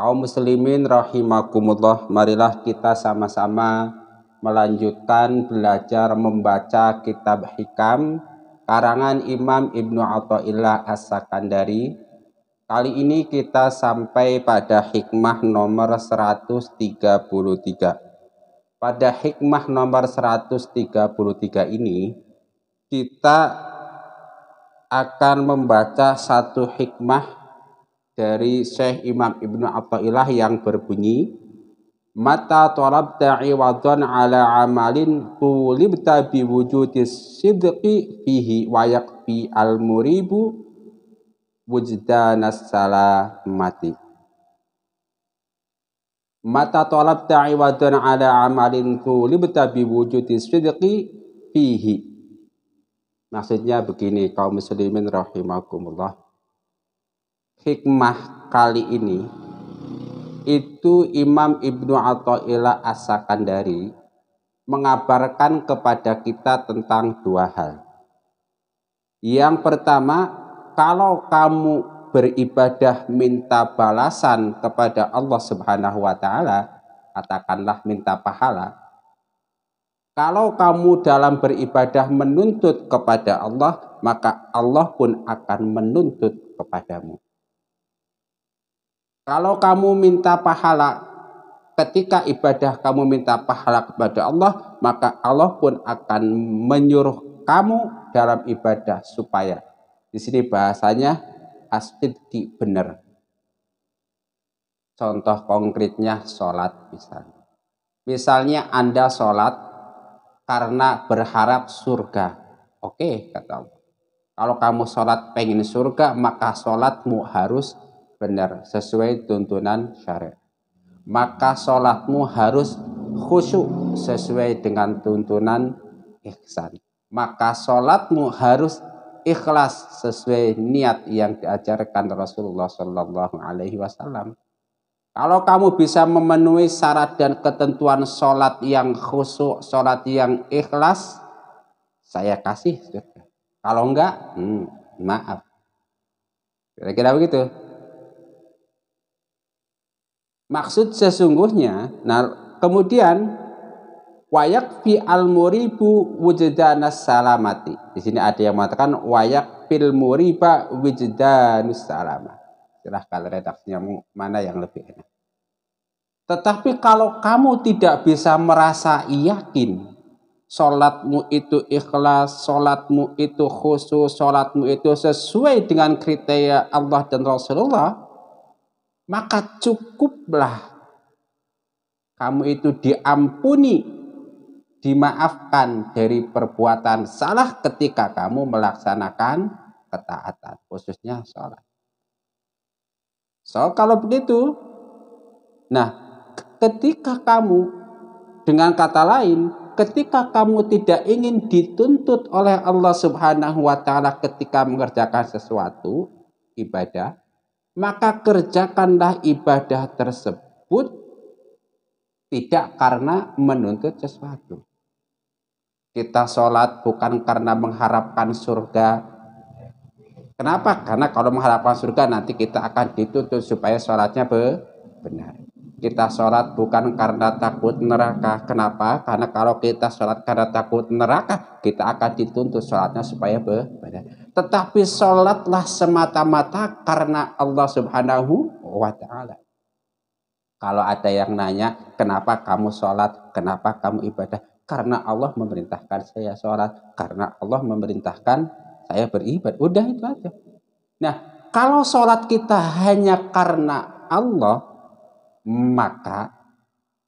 Kaum muslimin rahimakumullah, marilah kita sama-sama melanjutkan belajar membaca kitab hikam karangan Imam Ibnu Athaillah As-Sakandari. Kali ini kita sampai pada hikmah nomor 133. Pada hikmah nomor 133 ini kita akan membaca satu hikmah dari Syekh Imam Ibnu Athaillah yang berbunyi Mata torabta iwadhan ala amalin tulibta biwujudis sidqi fihi wayakfi al-muribu wujdanas salamati. Mata torabta iwadhan ala amalin tulibta biwujudis sidqi fihi. Maksudnya begini kaum muslimin rahimakumullah hikmah kali ini itu Imam Ibnu Athaillah As-Sakandari mengabarkan kepada kita tentang dua hal. Yang pertama, kalau kamu beribadah minta balasan kepada Allah Subhanahu wa taala, katakanlah minta pahala. Kalau kamu dalam beribadah menuntut kepada Allah, maka Allah pun akan menuntut kepadamu. Kalau kamu minta pahala, ketika ibadah kamu minta pahala kepada Allah, maka Allah pun akan menyuruh kamu dalam ibadah supaya. Di sini bahasanya asidki benar. Contoh konkretnya sholat misalnya. Misalnya Anda sholat karena berharap surga. Oke, kata Allah. Kalau kamu sholat pengen surga, maka sholatmu harus benar sesuai tuntunan syariat. Maka sholatmu harus khusyuk sesuai dengan tuntunan ihsan. Maka sholatmu harus ikhlas sesuai niat yang diajarkan Rasulullah Shallallahu Alaihi Wasallam. Kalau kamu bisa memenuhi syarat dan ketentuan sholat yang khusyuk, sholat yang ikhlas, saya kasih. Kalau enggak, hmm, maaf. Kira-kira begitu. Maksud sesungguhnya, nah, kemudian wayak fi al muribu wujudan salamati. Di sini ada yang mengatakan wayak fil muriba salama. salamah. Silahkan redaksinya mana yang lebih enak. Tetapi kalau kamu tidak bisa merasa yakin Sholatmu itu ikhlas, sholatmu itu khusus, sholatmu itu sesuai dengan kriteria Allah dan Rasulullah, maka cukuplah kamu itu diampuni, dimaafkan dari perbuatan salah ketika kamu melaksanakan ketaatan, khususnya sholat. So, kalau begitu, nah, ketika kamu dengan kata lain, ketika kamu tidak ingin dituntut oleh Allah Subhanahu wa Ta'ala ketika mengerjakan sesuatu ibadah, maka kerjakanlah ibadah tersebut tidak karena menuntut sesuatu. Kita sholat bukan karena mengharapkan surga. Kenapa? Karena kalau mengharapkan surga nanti kita akan dituntut supaya sholatnya benar. Kita sholat bukan karena takut neraka. Kenapa? Karena kalau kita sholat karena takut neraka, kita akan dituntut sholatnya supaya benar tetapi sholatlah semata-mata karena Allah subhanahu wa ta'ala. Kalau ada yang nanya, kenapa kamu sholat, kenapa kamu ibadah? Karena Allah memerintahkan saya sholat, karena Allah memerintahkan saya beribadah. Udah itu aja. Nah, kalau sholat kita hanya karena Allah, maka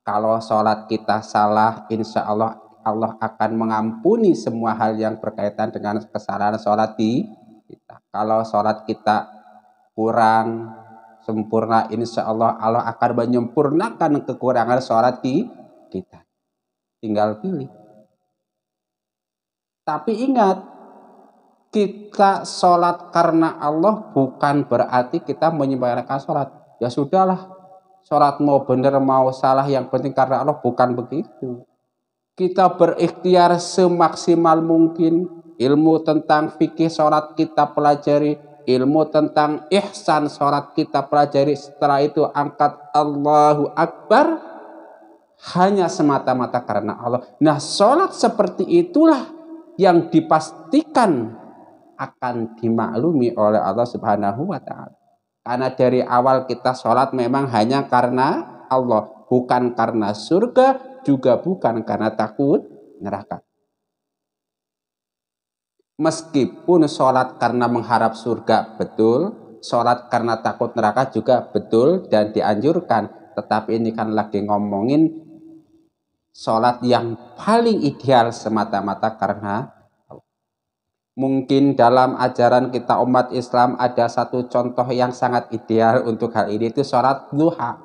kalau sholat kita salah, insya Allah Allah akan mengampuni semua hal yang berkaitan dengan kesalahan sholat di kita. Kalau sholat kita kurang sempurna, insya Allah Allah akan menyempurnakan kekurangan sholat di kita. Tinggal pilih. Tapi ingat, kita sholat karena Allah bukan berarti kita menyempurnakan sholat. Ya sudahlah, sholat mau benar mau salah yang penting karena Allah bukan begitu kita berikhtiar semaksimal mungkin ilmu tentang fikih sholat kita pelajari ilmu tentang ihsan sholat kita pelajari setelah itu angkat Allahu Akbar hanya semata-mata karena Allah nah sholat seperti itulah yang dipastikan akan dimaklumi oleh Allah subhanahu wa ta'ala karena dari awal kita sholat memang hanya karena Allah bukan karena surga juga bukan karena takut neraka. Meskipun sholat karena mengharap surga betul, sholat karena takut neraka juga betul dan dianjurkan. Tetapi ini kan lagi ngomongin sholat yang paling ideal semata-mata karena Mungkin dalam ajaran kita umat Islam ada satu contoh yang sangat ideal untuk hal ini itu sholat duha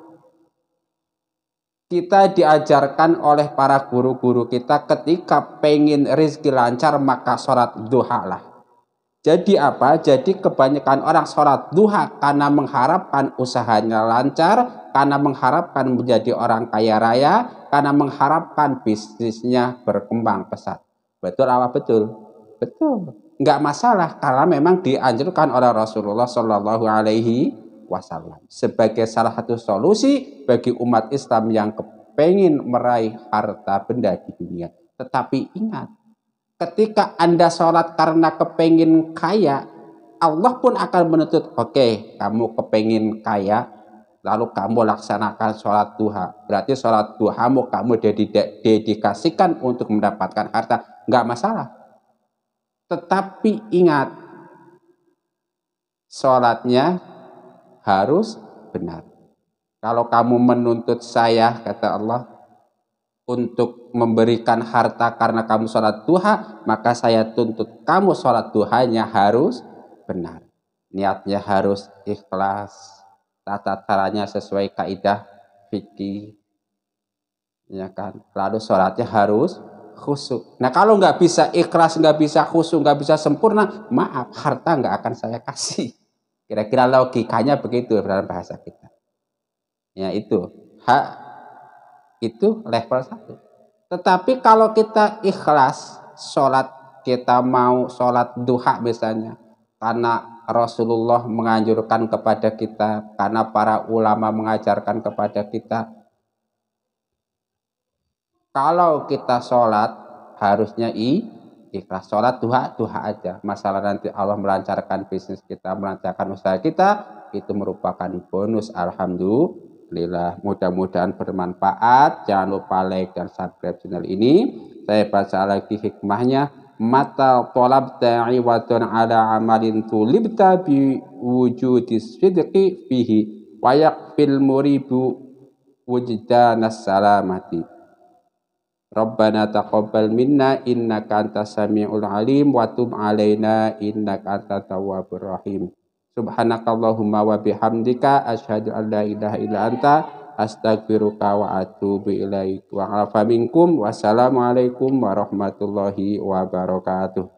kita diajarkan oleh para guru-guru kita ketika pengen rezeki lancar maka sholat duha lah. Jadi apa? Jadi kebanyakan orang sholat duha karena mengharapkan usahanya lancar, karena mengharapkan menjadi orang kaya raya, karena mengharapkan bisnisnya berkembang pesat. Betul apa betul? Betul. Enggak masalah karena memang dianjurkan oleh Rasulullah Shallallahu Alaihi wasallam sebagai salah satu solusi bagi umat Islam yang kepengin meraih harta benda di dunia. Tetapi ingat, ketika Anda sholat karena kepengin kaya, Allah pun akan menuntut, oke, okay, kamu kepengin kaya, lalu kamu laksanakan sholat duha. Berarti sholat duhamu kamu dedikasikan untuk mendapatkan harta. Nggak masalah. Tetapi ingat, sholatnya harus benar. Kalau kamu menuntut saya, kata Allah, untuk memberikan harta karena kamu sholat duha, maka saya tuntut kamu sholat duhanya harus benar. Niatnya harus ikhlas, tata caranya sesuai kaidah fikih, ya kan. Lalu sholatnya harus khusyuk. Nah kalau nggak bisa ikhlas, nggak bisa khusyuk, nggak bisa sempurna, maaf harta nggak akan saya kasih. Kira-kira logikanya begitu dalam bahasa kita. Ya itu hak itu level satu. Tetapi kalau kita ikhlas sholat kita mau sholat duha misalnya karena Rasulullah menganjurkan kepada kita karena para ulama mengajarkan kepada kita kalau kita sholat harusnya i ikhlas. Sholat duha, duha aja. Masalah nanti Allah melancarkan bisnis kita, melancarkan usaha kita, itu merupakan bonus. Alhamdulillah. Mudah-mudahan bermanfaat. Jangan lupa like dan subscribe channel ini. Saya baca lagi hikmahnya. Mata tolab ta'iwatun ala amalin tulibta bi wujudis sidqi fihi. Wayak fil muribu wujudan salamati. Rabbana taqabbal minna innaka antas samiul alim wa tub alaina innaka antat tawwabur rahim. Subhanakallahumma wa bihamdika asyhadu an la ilaha illa anta astaghfiruka wa atubu ilaik. Wa afa minkum wassalamualaikum warahmatullahi wabarakatuh.